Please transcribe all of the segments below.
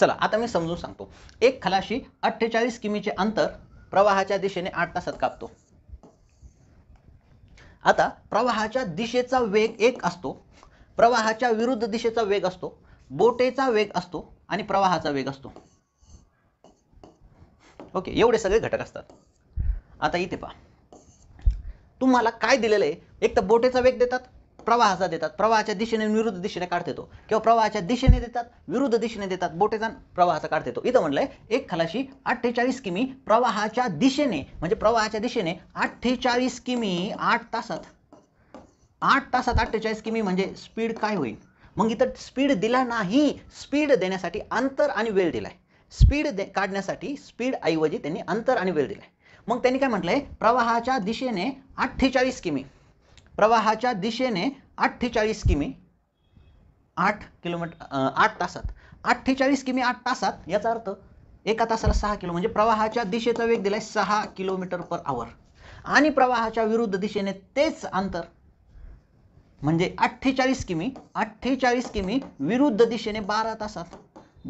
चला आता मी समजून सांगतो एक खलाशी अठ्ठेचाळीस किमीचे अंतर प्रवाहाच्या दिशेने आठ तासात कापतो आता प्रवाहाच्या दिशेचा वेग एक असतो प्रवाहाच्या विरुद्ध दिशेचा वेग असतो बोटेचा वेग असतो आणि प्रवाहाचा वेग असतो ओके एवढे सगळे घटक असतात आता इथे पहा तुम्हाला काय दिलेलं आहे एक तर बोटेचा वेग देतात प्रवाहाचा देतात प्रवाहाच्या दिशेने विरुद्ध दिशेने काढता येतो किंवा प्रवाहाच्या दिशेने देतात विरुद्ध दिशेने देतात बोटेजान प्रवाहाचा काढ देतो इथं म्हणलंय एक खलाशी अठ्ठेचाळीस किमी प्रवाहाच्या दिशेने म्हणजे प्रवाहाच्या दिशेने अठ्ठेचाळीस किमी आठ तासात आठ तासात अठ्ठेचाळीस किमी म्हणजे स्पीड काय होईल मग इथं स्पीड दिला नाही स्पीड देण्यासाठी अंतर आणि वेळ दिलाय स्पीड दे काढण्यासाठी स्पीड ऐवजी त्यांनी अंतर आणि वेळ दिलाय मग त्यांनी काय म्हटलंय प्रवाहाच्या दिशेने अठ्ठेचाळीस किमी प्रवाहाच्या दिशेने अठ्ठेचाळीस किमी आठ किलोमीटर आठ तासात अठ्ठेचाळीस किमी आठ तासात याचा अर्थ एका तासाला सहा किलो म्हणजे प्रवाहाच्या दिशेचा वेग दिलाय सहा किलोमीटर पर आवर आणि प्रवाहाच्या विरुद्ध दिशेने तेच अंतर म्हणजे अठ्ठेचाळीस किमी अठ्ठेचाळीस किमी विरुद्ध दिशेने बारा तासात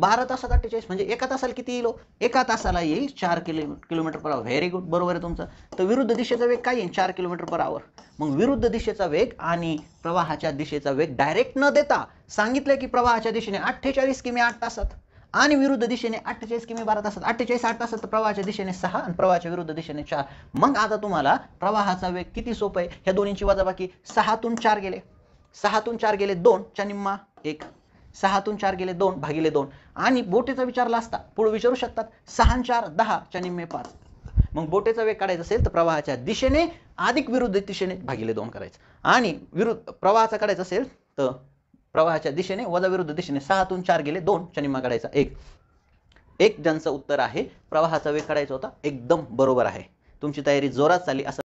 बारा तासात अठ्ठेचाळीस म्हणजे एका तासाला किती येईल हो? एका तासाला येईल चार kilo kilometre per hour very good बरोबर आहे तुमचं तर विरुद्ध दिशेचा वेग काय येईल चार किलोमीटर पर आवर मग विरुद्ध दिशेचा वेग आणि प्रवाहाच्या दिशेचा वेग डायरेक्ट न देता सांगितलं की प्रवाहाच्या दिशेने अठ्ठेचाळीस किमी आठ तासात आणि विरुद्ध दिशेने अठ्ठेचाळीस किमी बारा तासात अठ्ठेचाळीस आठ तासात प्रवाहाच्या दिशेने सहा आणि प्रवाहाच्या विरुद्ध दिशेने चार मग आता तुम्हाला प्रवाहाचा वेग किती सोपं आहे ह्या दोन्हीची वजाबाकी सहातून चार गेले सहातून चार गेले दोन च्या निम्मा एक सहातून चार गेले दोन भागिले दोन आणि बोटेचा विचारला असता पुढे विचारू शकतात सहा चार दहा निम्मे पाच मग बोटेचा वेग काढायचा असेल तर प्रवाहाच्या दिशेने अधिक विरुद्ध दिशेने भागिले दोन करायचं आणि विरुद्ध प्रवाहाचा काढायचा असेल तर प्रवाहाच्या दिशेने वजा विरुद्ध दिशेने सहातून चार गेले दोन निम्मा काढायचा एक एक ज्यांचं उत्तर आहे प्रवाहाचा वेग काढायचा होता एकदम बरोबर आहे तुमची तयारी जोरात चालली असं